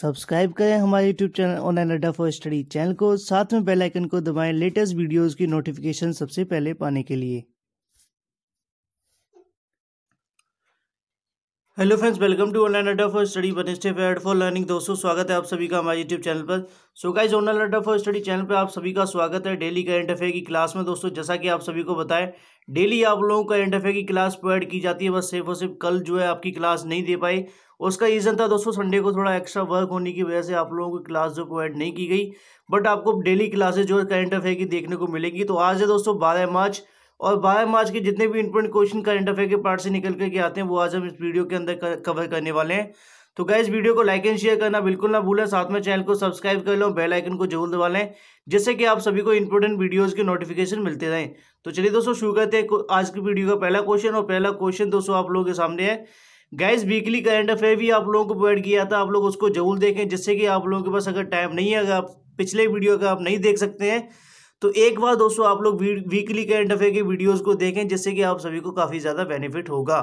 subscribe करें हमारे YouTube channel online Adda for study channel को साथ में बेल आइकन को दबाएं लेटेस्ट वीडियोस की नोटिफिकेशन सबसे पहले पाने के लिए hello friends welcome to online Adda for study step ahead for learning दोस्तों स्वागत है आप सभी का हमारे यूट्यूब चैनल पर so guys online Adda for study channel पर आप सभी का स्वागत है डेली करंट अफेयर की क्लास में दोस्तों जैसा कि आप सभी को बताएं डेली आप लोगों को करंट अफेयर की क्लास प्रोवाइड की जाती है बस सिर्फ और सिर्फ कल जो है आपकी क्लास नहीं दे पाई उसका रीज़न था दोस्तों संडे को थोड़ा एक्स्ट्रा वर्क होने की वजह से आप लोगों की क्लास जो प्रोवाइड नहीं की गई बट आपको डेली क्लासेज जो करंट अफेयर की देखने को मिलेंगी तो आज है दोस्तों बारह मार्च और बारह मार्च के जितने भी इंपोर्टेंट क्वेश्चन करंट अफेयर के पार्ट से निकल करके आते हैं वो आज हम इस वीडियो के अंदर कवर करने वाले हैं तो इस वीडियो को लाइक एंड शेयर करना बिल्कुल ना भूलें साथ में चैनल को सब्सक्राइब कर लो बेल आइकन को जरूर दबा लें जिससे कि आप सभी को इंपोर्टेंट वीडियोस के नोटिफिकेशन मिलते रहें तो चलिए दोस्तों शुरू करते हैं आज की वीडियो का पहला क्वेश्चन और पहला क्वेश्चन दोस्तों आप लोगों के सामने है गैस वीकली करंट अफेयर भी आप लोगों को प्रोवाइड किया था आप लोग उसको जरूर देखें जिससे कि आप लोगों के पास अगर टाइम नहीं है अगर आप पिछले वीडियो का आप नहीं देख सकते हैं तो एक बार दोस्तों आप लोग वीकली करंट अफेयर के वीडियोज़ को देखें जिससे कि आप सभी को काफ़ी ज़्यादा बेनिफिट होगा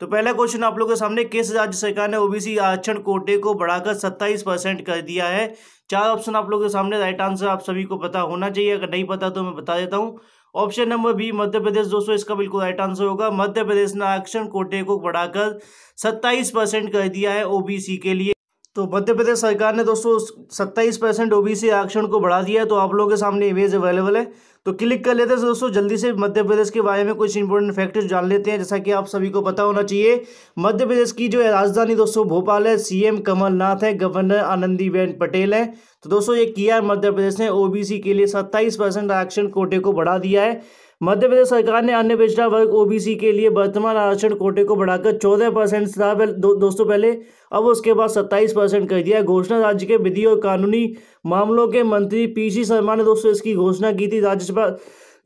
तो पहला क्वेश्चन आप लोगों के सामने किस राज्य सरकार ने ओबीसी आरक्षण कोटे को बढ़ाकर सत्ताईस परसेंट कर दिया है चार ऑप्शन आप लोगों के सामने राइट आंसर आप सभी को पता होना चाहिए अगर नहीं पता तो मैं बता देता हूँ option number B Madhya Pradesh दोस्तों इसका बिल्कुल राइट आंसर होगा मध्य प्रदेश ने आरक्षण कोटे को बढ़ाकर सत्ताईस परसेंट कर दिया है ओबीसी के लिए तो मध्य प्रदेश सरकार ने दोस्तों सत्ताईस परसेंट ओबीसी आरक्षण को बढ़ा दिया है तो आप लोगों के सामने इमेज अवेलेबल है तो क्लिक कर लेते हैं दोस्तों जल्दी से मध्य प्रदेश के बारे में कुछ इंपॉर्टेंट फैक्टर्स जान लेते हैं जैसा कि आप सभी को पता होना चाहिए मध्य प्रदेश की जो राजधानी दोस्तों भोपाल है सीएम कमलनाथ है गवर्नर आनंदीबेन पटेल है तो दोस्तों ये किया मध्य प्रदेश ने ओबीसी के लिए सत्ताईस परसेंट आरक्षण कोटे को बढ़ा दिया है मध्य प्रदेश सरकार ने अन्य पिछड़ा वर्ग ओबीसी के लिए वर्तमान आरक्षण कोटे को बढ़ाकर चौदह परसेंट था दो, दोस्तों पहले अब उसके बाद सत्ताईस परसेंट कर दिया घोषणा राज्य के विधि और कानूनी मामलों के मंत्री पीसी शर्मा ने दोस्तों इसकी घोषणा की थी राज्यसभा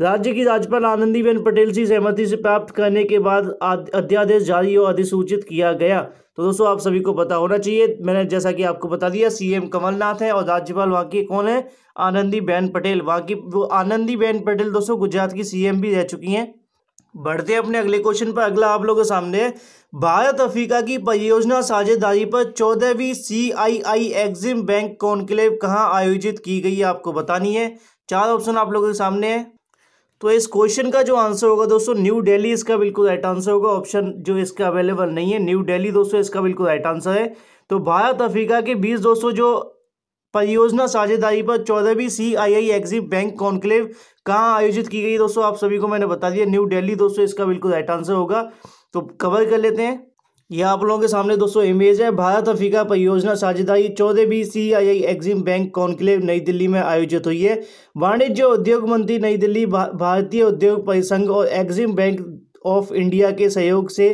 राज्य की राज्यपाल आनंदीबेन पटेल से सहमति से प्राप्त करने के बाद अध्यादेश जारी और अधिसूचित किया गया तो दोस्तों आप सभी को पता होना चाहिए मैंने जैसा कि आपको बता दिया सीएम कमलनाथ है और राज्यपाल वहाँ की कौन है आनंदीबेन पटेल वहाँ की वो आनंदीबेन पटेल दोस्तों गुजरात की सीएम भी रह चुकी हैं बढ़ते हैं अपने अगले क्वेश्चन पर अगला आप लोगों के सामने भारत अफ्रीका की परियोजना साझेदारी पर चौदहवीं C I I Exim bank conclave कहाँ आयोजित की गई आपको बतानी है चार ऑप्शन आप लोगों के सामने है तो इस क्वेश्चन का जो आंसर होगा दोस्तों न्यू दिल्ली इसका बिल्कुल राइट आंसर होगा ऑप्शन जो इसका अवेलेबल नहीं है न्यू दिल्ली दोस्तों इसका बिल्कुल राइट आंसर है तो भारत अफ्रीका के बीच दोस्तों जो परियोजना साझेदारी पर चौदहवीं C I I Exim bank conclave कहाँ आयोजित की गई दोस्तों आप सभी को मैंने बता दिया न्यू डेली दोस्तों इसका बिल्कुल राइट आंसर होगा तो कवर कर लेते हैं यह आप लोगों के सामने दोस्तों इमेज है भारत अफ्रीका परियोजना साझेदारी चौदह B C I I Exim bank conclave Nai Delhi में आयोजित हुई है वाणिज्य उद्योग मंत्री नई दिल्ली भा, भारतीय उद्योग परिसंघ और एग्जिम बैंक ऑफ इंडिया के सहयोग से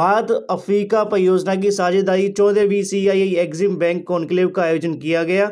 भारत अफ्रीका परियोजना की साझेदारी चौदह B C I I Exim bank conclave का आयोजन किया गया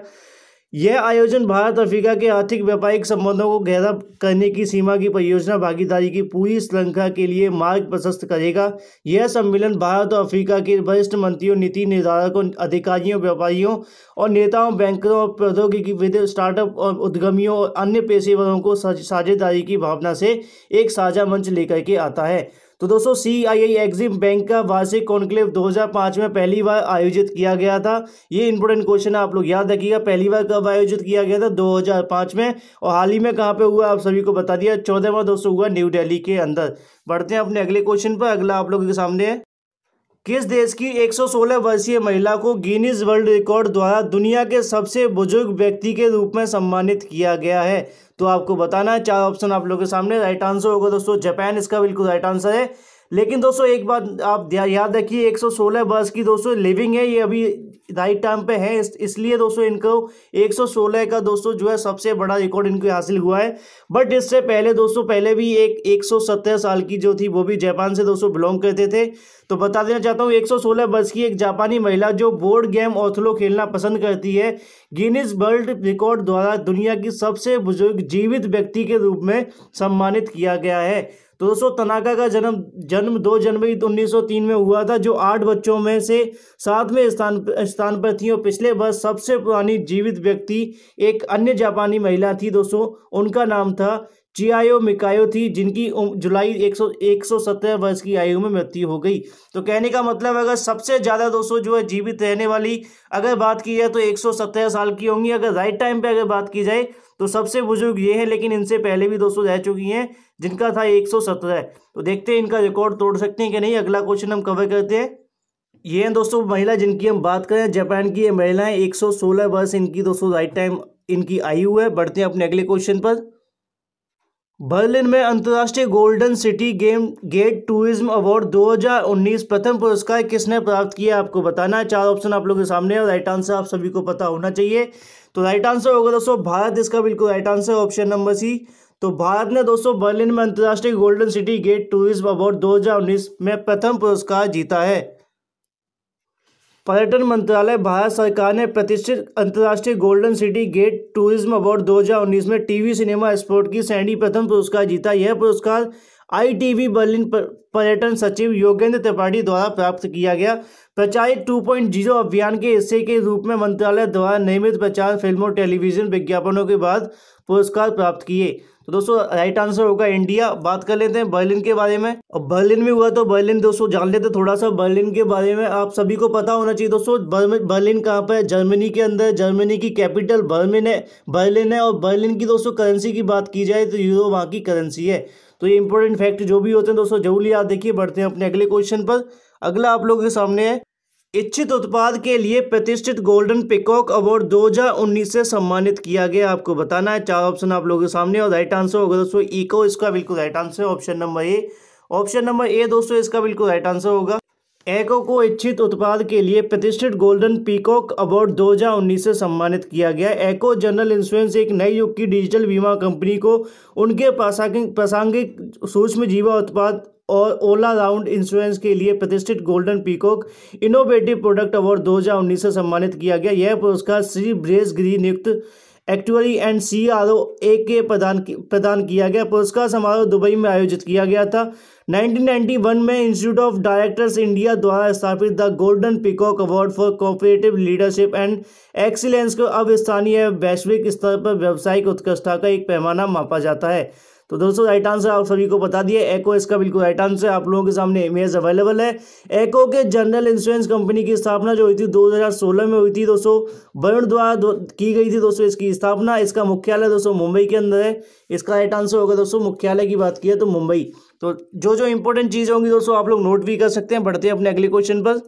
यह आयोजन भारत अफ्रीका के आर्थिक व्यापारिक संबंधों को गहरा करने की सीमा की परियोजना भागीदारी की पूरी श्रृंखला के लिए मार्ग प्रशस्त करेगा यह सम्मेलन भारत और अफ्रीका के वरिष्ठ मंत्रियों नीति निर्धारकों अधिकारियों व्यापारियों और नेताओं बैंकरों और प्रौद्योगिकी स्टार्टअप और उद्यमियों और अन्य पेशेवरों को साझेदारी की भावना से एक साझा मंच लेकर के आता है तो दोस्तों सी आई आई एग्जिम बैंक का वार्षिक कॉन्क्लेव 2005 में पहली बार आयोजित किया गया था ये इंपोर्टेंट क्वेश्चन आप लोग याद रखिएगा पहली बार कब आयोजित किया गया था 2005 में और हाल ही में कहाँ पे हुआ आप सभी को बता दिया चौदह दोस्तों हुआ न्यू डेली के अंदर बढ़ते हैं अपने अगले क्वेश्चन पर अगला आप लोगों के सामने है किस देश की 116 वर्षीय महिला को गिनीज वर्ल्ड रिकॉर्ड द्वारा दुनिया के सबसे बुजुर्ग व्यक्ति के रूप में सम्मानित किया गया है तो आपको बताना है चार ऑप्शन आप लोगों के सामने राइट आंसर होगा दोस्तों जापान इसका बिल्कुल राइट आंसर है लेकिन दोस्तों एक बात आप याद रखिए 116 वर्ष की दोस्तों लिविंग है ये अभी राइट टाइम पे है इसलिए दोस्तों इनको 116 का दोस्तों जो है सबसे बड़ा रिकॉर्ड इनको हासिल हुआ है बट इससे पहले दोस्तों पहले भी एक 117 साल की जो थी वो भी जापान से दोस्तों बिलोंग करते थे तो बता देना चाहता हूँ 116 वर्ष की एक जापानी महिला जो बोर्ड गेम ऑथलो खेलना पसंद करती है गिनीज वर्ल्ड रिकॉर्ड द्वारा दुनिया की सबसे बुजुर्ग जीवित व्यक्ति के रूप में सम्मानित किया गया है तो दोस्तों तनाका का जन्म जन्म दो जनवरी 1903 में हुआ था जो आठ बच्चों में से सातवें स्थान स्थान पर थी और पिछले वर्ष सबसे पुरानी जीवित व्यक्ति एक अन्य जापानी महिला थी दोस्तों उनका नाम था चियायो मिकायो थी जिनकी जुलाई 100 117 वर्ष की आयु में मृत्यु हो गई तो कहने का मतलब अगर सबसे ज़्यादा दोस्तों जो है जीवित रहने वाली अगर बात की जाए तो 117 साल की होंगी अगर राइट टाइम पे अगर बात की जाए तो सबसे बुजुर्ग ये हैं लेकिन इनसे पहले भी दोस्तों रह चुकी हैं जिनका था एक सौ सत्रह तो देखते हैं इनका रिकॉर्ड तोड़ सकते हैं कि नहीं अगला क्वेश्चन हम कवर करते हैं ये हैं दोस्तों महिला जिनकी हम बात करें जापान की ये महिलाएं एक सौ सोलह वर्ष इनकी दोस्तों राइट टाइम इनकी आई हुई है बढ़ते हैं अपने अगले क्वेश्चन पर बर्लिन में अंतर्राष्ट्रीय golden city game gate tourism award 2019 प्रथम पुरस्कार किसने प्राप्त किया आपको बताना है चार ऑप्शन आप लोगों के सामने है राइट आंसर आप सभी को पता होना चाहिए तो राइट आंसर होगा दोस्तों भारत इसका बिल्कुल right answer option number C तो भारत ने दोस्तों बर्लिन में अंतर्राष्ट्रीय golden city gate tourism award 2019 में प्रथम पुरस्कार जीता है पर्यटन मंत्रालय भारत सरकार ने प्रतिष्ठित अंतर्राष्ट्रीय golden city gate tourism award 2019 में टीवी सिनेमा स्पोर्ट की श्रेणी प्रथम पुरस्कार जीता यह पुरस्कार आईटीवी बर्लिन पर्यटन सचिव योगेंद्र त्रिपाठी द्वारा प्राप्त किया गया प्रचारित टू पॉइंट जीरो अभियान के हिस्से के रूप में मंत्रालय द्वारा नियमित प्रचार फिल्मों टेलीविजन विज्ञापनों के बाद पुरस्कार प्राप्त किए तो दोस्तों राइट आंसर होगा इंडिया बात कर लेते हैं बर्लिन के बारे में और बर्लिन में हुआ तो बर्लिन दोस्तों जान लेते थोड़ा सा बर्लिन के बारे में आप सभी को पता होना चाहिए दोस्तों बर्लिन कहाँ पर है जर्मनी के अंदर जर्मनी की कैपिटल बर्मिन है बर्लिन है और बर्लिन की दोस्तों करेंसी की बात की जाए तो यूरो वहाँ की करेंसी है तो ये इंपॉर्टेंट फैक्ट जो भी होते हैं दोस्तों जरूर याद देखिए बढ़ते हैं अपने अगले क्वेश्चन पर अगला आप लोगों के सामने है इच्छित उत्पाद के लिए प्रतिष्ठित गोल्डन पिकॉक अवार्ड 2019 से सम्मानित किया गया आपको बताना है चार ऑप्शन आप लोगों के सामने और राइट आंसर होगा दोस्तों इको इसका बिल्कुल right answer option number A option number A दोस्तों इसका बिल्कुल राइट आंसर होगा एको को इच्छित उत्पाद के लिए प्रतिष्ठित गोल्डन पीकॉक अवार्ड 2019 से सम्मानित किया गया एको जनरल इंश्योरेंस एक नए युग की डिजिटल बीमा कंपनी को उनके प्रासंगिक प्रासंगिक सूक्ष्म जीवा उत्पाद और ओला राउंड इंश्योरेंस के लिए प्रतिष्ठित golden peacock innovative product award 2019 से सम्मानित किया गया यह पुरस्कार श्री ब्रेस गिरी नियुक्त एक्टुअरी एंड सी आर ओ ए के प्रदान प्रदान किया गया पुरस्कार समारोह दुबई में आयोजित किया गया था 1991 में इंस्टीट्यूट ऑफ डायरेक्टर्स इंडिया द्वारा स्थापित the golden peacock award for cooperative leadership and excellence को अब स्थानीय वैश्विक स्तर पर व्यावसायिक उत्कृष्टता का एक पैमाना मापा जाता है तो दोस्तों राइट आंसर आप सभी को बता दिए एको इसका बिल्कुल राइट आंसर आप लोगों के सामने इमेज अवेलेबल है एको के जनरल इंश्योरेंस कंपनी की स्थापना जो हुई थी 2016 में हुई थी दोस्तों वरुण द्वारा दो, की गई थी दोस्तों इसकी स्थापना इसका मुख्यालय दोस्तों मुंबई के अंदर है इसका राइट आंसर होगा दोस्तों मुख्यालय की बात की है तो मुंबई तो जो जो इंपॉर्टेंट चीज़ होंगी दोस्तों आप लोग नोट भी कर सकते हैं बढ़ते हैं अपने अगले क्वेश्चन पर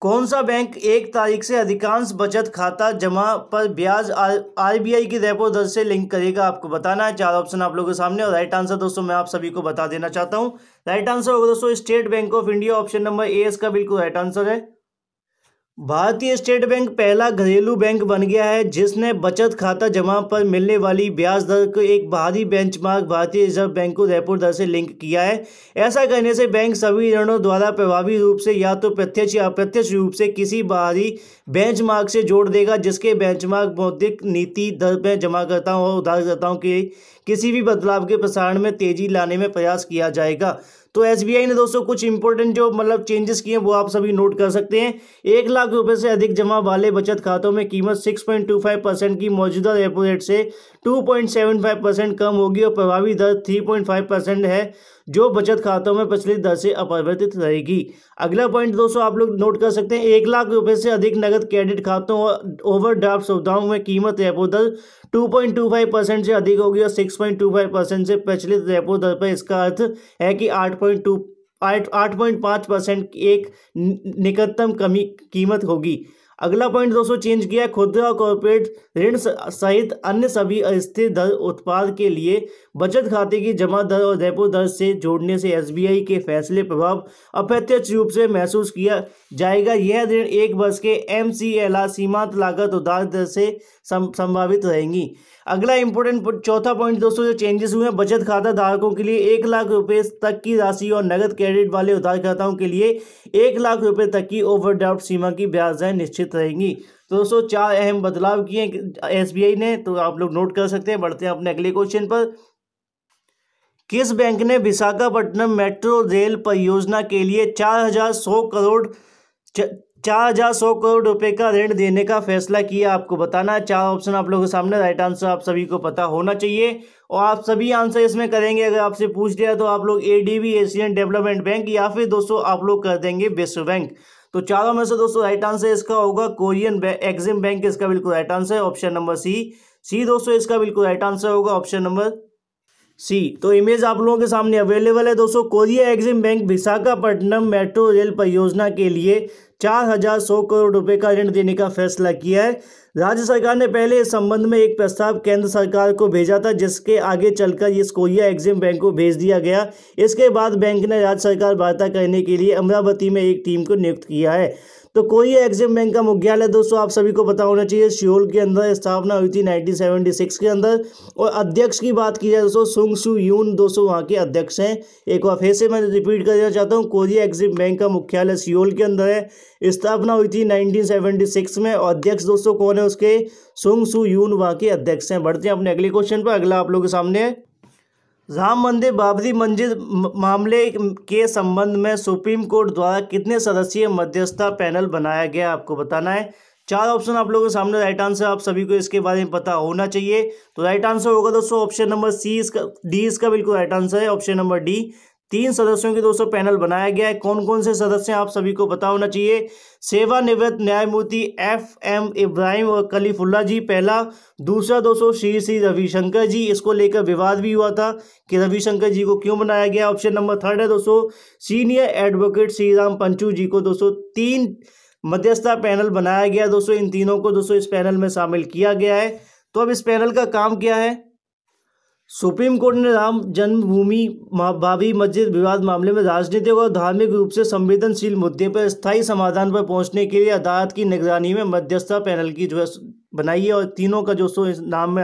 कौन सा बैंक एक तारीख से अधिकांश बचत खाता जमा पर ब्याज आर आरबीआई की रेपो दर से लिंक करेगा आपको बताना है चार ऑप्शन आप लोगों के सामने और राइट आंसर दोस्तों मैं आप सभी को बता देना चाहता हूं राइट आंसर होगा दोस्तों State Bank of India option number A इसका बिल्कुल राइट आंसर है भारतीय स्टेट बैंक पहला घरेलू बैंक बन गया है जिसने बचत खाता जमा पर मिलने वाली ब्याज दर को एक बाहरी बेंचमार्क भारतीय रिजर्व बैंक को रेपो दर से लिंक किया है ऐसा करने से बैंक सभी ऋणों द्वारा प्रभावी रूप से या तो प्रत्यक्ष या अप्रत्यक्ष रूप से किसी बाहरी बेंचमार्क से जोड़ देगा जिसके बेंचमार्क मौद्रिक नीति दर में जमाकर्ताओं और उधारकर्ताओं के किसी भी बदलाव के प्रसारण में तेजी लाने में प्रयास किया जाएगा तो एस ने दोस्तों कुछ इंपॉर्टेंट जो मतलब चेंजेस किए हैं वो आप सभी नोट कर सकते हैं एक लाख रुपए से अधिक जमा वाले बचत खातों में कीमत six point two five percent की मौजूदा रेपो रेट से two point seven five percent कम होगी और प्रभावी दर थ्री पॉइंट फाइव परसेंट है जो बचत खातों में पिछली दर से अपरिवर्तित रहेगी अगला पॉइंट दोस्तों आप लोग नोट कर सकते हैं एक लाख रुपए से अधिक नगद क्रेडिट खातों और ओवरड्राफ्ट सुविधाओं में कीमत रेपो दर 2.25 परसेंट से अधिक होगी और 6.25 परसेंट से प्रचलित रेपो दर पर इसका अर्थ है कि आठ आठ पॉइंट पाँच परसेंट एक निकटतम कमी कीमत होगी अगला पॉइंट दोस्तों चेंज किया है खुदरा और कॉरपोरेट ऋण सहित अन्य सभी अस्थिर दर उत्पाद के लिए बचत खाते की जमा दर और रेपो दर से जोड़ने से एसबीआई के फैसले प्रभाव अप्रत्यक्ष रूप से महसूस किया जाएगा यह ऋण एक वर्ष के एम सीमांत लागत उदार दर से संभावित रहेंगी अगला इंपॉर्टेंट चौथा पॉइंट दोस्तों जो चेंजेस हुए हैं बचत खाता धारकों के लिए एक लाख रुपए तक की राशि और नगद क्रेडिट वाले उधारकर्ताओं के लिए एक लाख रुपए तक की ओवरड्राफ्ट सीमा की ब्याज दरें निश्चित रहेंगी तो दोस्तों चार अहम बदलाव किए एस ने तो आप लोग नोट कर सकते हैं बढ़ते हैं अपने अगले क्वेश्चन पर किस बैंक ने विशाखापट्टनम मेट्रो रेल परियोजना के लिए चार हजार सौ करोड़ चार हजार सौ करोड़ रुपए का ऋण देने का फैसला किया आपको बताना है चार ऑप्शन आप लोगों के सामने राइट आंसर आप सभी को पता होना चाहिए और आप सभी आंसर इसमें करेंगे अगर आपसे पूछ लिया तो आप लोग एडीबी एशियन डेवलपमेंट बैंक या फिर दोस्तों आप लोग कर देंगे विश्व बैंक तो चारों में से दोस्तों राइट आंसर इसका होगा कोरियन एक्सिम बैंक इसका बिल्कुल राइट आंसर है ऑप्शन नंबर सी सी दोस्तों इसका बिल्कुल राइट आंसर होगा ऑप्शन नंबर सी तो इमेज आप लोगों के सामने अवेलेबल है दोस्तों Korea Exim bank Visakhapatnam metro rail परियोजना के लिए चार हजार सौ करोड़ रुपए का ऋण देने का फैसला किया है राज्य सरकार ने पहले इस संबंध में एक प्रस्ताव केंद्र सरकार को भेजा था जिसके आगे चलकर इस कोरिया एग्जिम बैंक को भेज दिया गया इसके बाद बैंक ने राज्य सरकार वार्ता करने के लिए अमरावती में एक टीम को नियुक्त किया है तो कोई एग्जिम बैंक का मुख्यालय दोस्तों आप सभी को पता होना चाहिए सियोल के अंदर स्थापना हुई थी 1976 के अंदर और अध्यक्ष की बात की जाए दोस्तों सुंग सु यून दोस्तों वहाँ के अध्यक्ष हैं एक बार फिर से मैं रिपीट कर देना चाहता हूँ कोरिया एग्जिम बैंक का मुख्यालय सियोल के अंदर है स्थापना हुई थी 1976 में और अध्यक्ष दोस्तों कौन है उसके सुंग सु यून वहाँ के अध्यक्ष हैं बढ़ते हैं अपने अगले क्वेश्चन पर अगला आप लोगों के सामने है राम मंदिर बाबरी मंजिल मामले के संबंध में सुप्रीम कोर्ट द्वारा कितने सदस्यीय मध्यस्थता पैनल बनाया गया आपको बताना है चार ऑप्शन आप लोगों के सामने राइट आंसर आप सभी को इसके बारे में पता होना चाहिए तो राइट आंसर होगा दोस्तों ऑप्शन नंबर सी इसका डी इसका बिल्कुल राइट आंसर है ऑप्शन नंबर डी तीन सदस्यों के दोस्तों पैनल बनाया गया है कौन कौन से सदस्य आप सभी को पता होना चाहिए सेवानिवृत्त न्यायमूर्ति एफ एम इब्राहिम और कलीफुल्ला जी पहला दूसरा दोस्तों श्री श्री रविशंकर जी इसको लेकर विवाद भी हुआ था कि रविशंकर जी को क्यों बनाया गया ऑप्शन नंबर थर्ड है दोस्तों सीनियर एडवोकेट श्री राम पंचू जी को दोस्तों तीन मध्यस्था पैनल बनाया गया दोस्तों इन तीनों को दोस्तों इस पैनल में शामिल किया गया है तो अब इस पैनल का काम क्या है सुप्रीम कोर्ट ने राम जन्मभूमि बाबी मस्जिद विवाद मामले में राजनीतिक और धार्मिक रूप से संवेदनशील मुद्दे पर स्थायी समाधान पर पहुंचने के लिए अदालत की निगरानी में मध्यस्थता पैनल की जो है बनाई है और तीनों का जो सो इस नाम में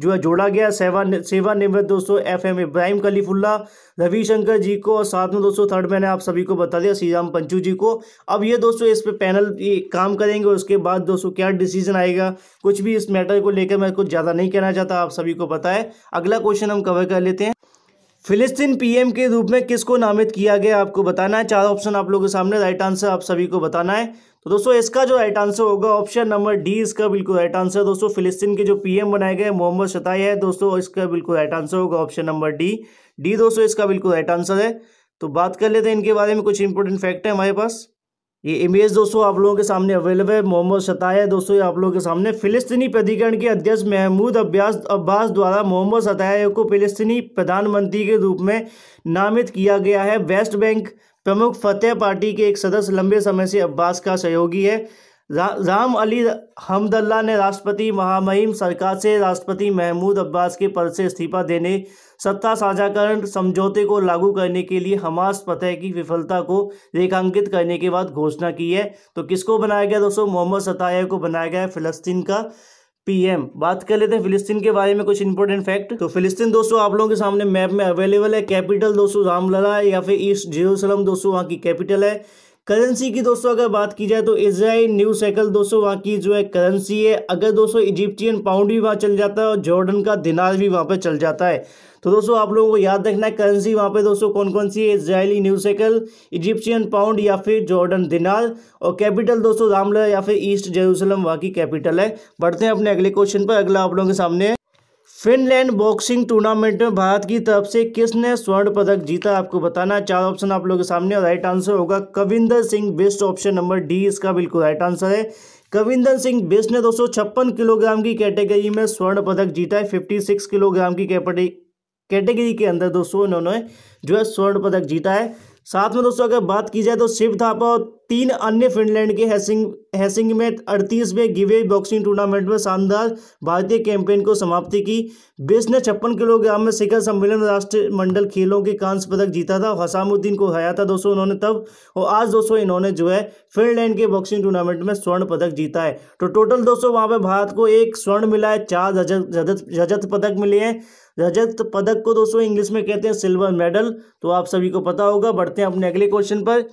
जो है जोड़ा गया सेवा सेवानिवृत्त दोस्तों एफ एम इब्राहिम कलीफुल्ला रविशंकर जी को और साथ में दोस्तों थर्ड मैंने आप सभी को बता दिया राम पंचू जी को अब ये दोस्तों इस पे पैनल काम करेंगे उसके बाद दोस्तों क्या डिसीजन आएगा कुछ भी इस मैटर को लेकर मैं कुछ ज़्यादा नहीं कहना चाहता आप सभी को पता है अगला क्वेश्चन हम कवर कर लेते हैं फिलिस्तीन पीएम के रूप में किसको नामित किया गया आपको बताना है चार ऑप्शन आप लोगों के सामने राइट आंसर आप सभी को बताना है तो दोस्तों इसका जो राइट आंसर होगा ऑप्शन नंबर डी इसका बिल्कुल राइट आंसर दोस्तों फिलिस्तीन के जो पीएम बनाए गए मोहम्मद शताई है दोस्तों इसका बिल्कुल राइट आंसर होगा ऑप्शन नंबर डी डी दोस्तों इसका बिल्कुल राइट आंसर है तो बात कर लेते हैं इनके बारे में कुछ इंपॉर्टेंट फैक्ट है हमारे पास ये इमेज दोस्तों आप लोगों के सामने अवेलेबल है मोहम्मद सताया दोस्तों ये आप लोगों के सामने फिलिस्तीनी प्राधिकरण के अध्यक्ष महमूद अब्बास अब्बास द्वारा मोहम्मद सताया को फिलिस्तीनी प्रधानमंत्री के रूप में नामित किया गया है वेस्ट बैंक प्रमुख फतेह पार्टी के एक सदस्य लंबे समय से अब्बास का सहयोगी है राम अली हमदल्ला ने राष्ट्रपति महामहिम सरकार से राष्ट्रपति महमूद अब्बास के पद से इस्तीफा देने सत्ता साझाकरण समझौते को लागू करने के लिए हमास फतेह की विफलता को रेखांकित करने के बाद घोषणा की है तो किसको बनाया गया दोस्तों मोहम्मद सताया को बनाया गया है फिलस्तीन का पीएम बात कर लेते हैं फिलिस्तीन के बारे में कुछ इंपॉर्टेंट फैक्ट तो फिलिस्तीन दोस्तों आप लोगों के सामने मैप में अवेलेबल है कैपिटल दोस्तों रामलला है या फिर ईस्ट जेरूसलम दोस्तों वहाँ की कैपिटल है करेंसी की दोस्तों अगर बात की जाए तो इसराइल न्यू साइकिल दोस्तों वहाँ की जो है करेंसी है अगर दोस्तों इजिप्टियन पाउंड भी वहाँ चल जाता है और जॉर्डन का दिनार भी वहाँ पर चल जाता है तो दोस्तों आप लोगों को याद रखना है करेंसी वहाँ पे दोस्तों कौन कौन सी है Israeli new shekel Egyptian pound या फिर जॉर्डन दिनार और कैपिटल दोस्तों रामला या फिर ईस्ट जेरूसलम वहाँ की कैपिटल है बढ़ते हैं अपने अगले क्वेश्चन पर अगला आप लोगों के सामने फिनलैंड बॉक्सिंग टूर्नामेंट में भारत की तरफ से किसने स्वर्ण पदक जीता आपको बताना चार ऑप्शन आप लोगों के सामने और राइट आंसर होगा Kavinder Singh Bisht option number D इसका बिल्कुल राइट आंसर है कविंदर सिंह बेस्ट ने दो छप्पन किलोग्राम की कैटेगरी में स्वर्ण पदक जीता है फिफ्टी सिक्स किलोग्राम की कैटेगरी के अंदर दोस्तों इन्होंने जो है स्वर्ण पदक जीता है साथ में दोस्तों अगर बात की जाए तो शिव थापा और तीन अन्य फिनलैंड के हैसिंग हैसिंग में अड़तीसवें गिवे बॉक्सिंग टूर्नामेंट में शानदार भारतीय कैंपेन को समाप्ति की बेस ने छप्पन किलोग्राम में शिखर सम्मेलन राष्ट्रीय मंडल खेलों के कांस्य पदक जीता था हसामुद्दीन को हराया था दोस्तों उन्होंने तब और आज दोस्तों इन्होंने जो है फिनलैंड के बॉक्सिंग टूर्नामेंट में स्वर्ण पदक जीता है तो टोटल दोस्तों वहाँ पर भारत को एक स्वर्ण मिला है चार रजत रजत पदक मिले हैं रजत पदक को दोस्तों इंग्लिश में कहते हैं सिल्वर मेडल तो आप सभी को पता होगा बढ़ते हैं अपने अगले क्वेश्चन पर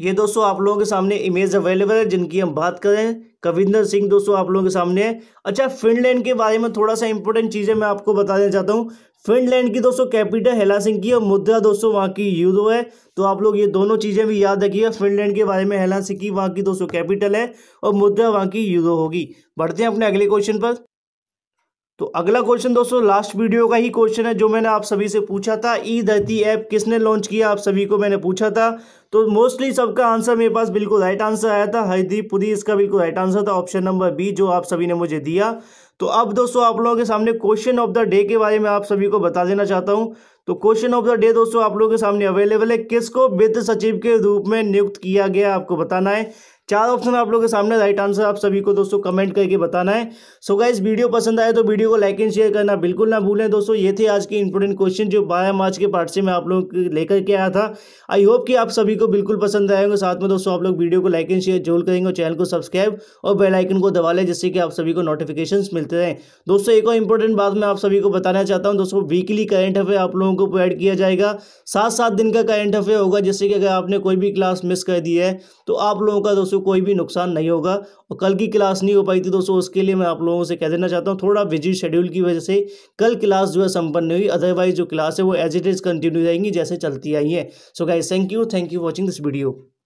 ये दोस्तों आप लोगों के सामने इमेज अवेलेबल है जिनकी हम बात करें कविंदर सिंह दोस्तों आप लोगों के सामने है अच्छा फिनलैंड के बारे में थोड़ा सा इंपॉर्टेंट चीज़ें मैं आपको बताना चाहता हूँ फिनलैंड की दोस्तों कैपिटल हेला सिंह की और मुद्रा दोस्तों वहाँ की यूरो है तो आप लोग ये दोनों चीज़ें भी याद रखिएगा फिनलैंड के बारे में हेला सिंह की वहाँ की दोस्तों कैपिटल है और मुद्रा वहाँ की यूरो होगी बढ़ते हैं अपने अगले क्वेश्चन पर तो अगला क्वेश्चन दोस्तों लास्ट वीडियो का ही क्वेश्चन है जो मैंने आप सभी से पूछा था ई धरती ऐप किसने लॉन्च किया आप सभी को मैंने पूछा था तो मोस्टली सबका आंसर मेरे पास बिल्कुल राइट आंसर आया था हरदीप पुरी इसका बिल्कुल राइट आंसर था ऑप्शन नंबर बी जो आप सभी ने मुझे दिया तो अब दोस्तों आप लोगों के सामने क्वेश्चन ऑफ द डे के बारे में आप सभी को बता देना चाहता हूं तो क्वेश्चन ऑफ द डे दोस्तों आप लोगों के सामने अवेलेबल है किसको वित्त सचिव के रूप में नियुक्त किया गया आपको बताना है चार ऑप्शन आप लोगों के सामने राइट आंसर आप सभी को दोस्तों कमेंट करके बताना है सो so गाइज वीडियो पसंद आए तो वीडियो को लाइक एंड शेयर करना बिल्कुल ना भूलें दोस्तों ये थे आज के इंपोर्टेंट क्वेश्चन जो बारह मार्च के पार्ट से मैं आप लोग लेकर के आया था आई होप कि आप सभी को बिल्कुल पसंद आएंगे साथ में दोस्तों आप लोग वीडियो को लाइक एंड शेयर जरूर करेंगे चैनल को सब्सक्राइब और बेलाइकन को दबा लें जिससे कि आप सभी को नोटिफिकेशन मिलते रहें दोस्तों एक और इंपॉर्टेंट बात मैं आप सभी को बताना चाहता हूँ दोस्तों वीकली करेंट अफेयर आप लोगों को प्रोवाइड किया जाएगा सात सात दिन का करेंट अफेयर होगा जिससे कि अगर आपने कोई भी क्लास मिस कर दी है तो आप लोगों का दोस्तों दोस्तों कोई भी नुकसान नहीं होगा और कल की क्लास नहीं हो पाई थी दोस्तों उसके लिए मैं आप लोगों से कह देना चाहता हूँ थोड़ा बिजी शेड्यूल की वजह से कल क्लास जो है संपन्न हुई अदरवाइज जो क्लास है वो एज इट इज़ कंटिन्यू रहेंगी जैसे चलती आई है so guys thank you thank you watching this video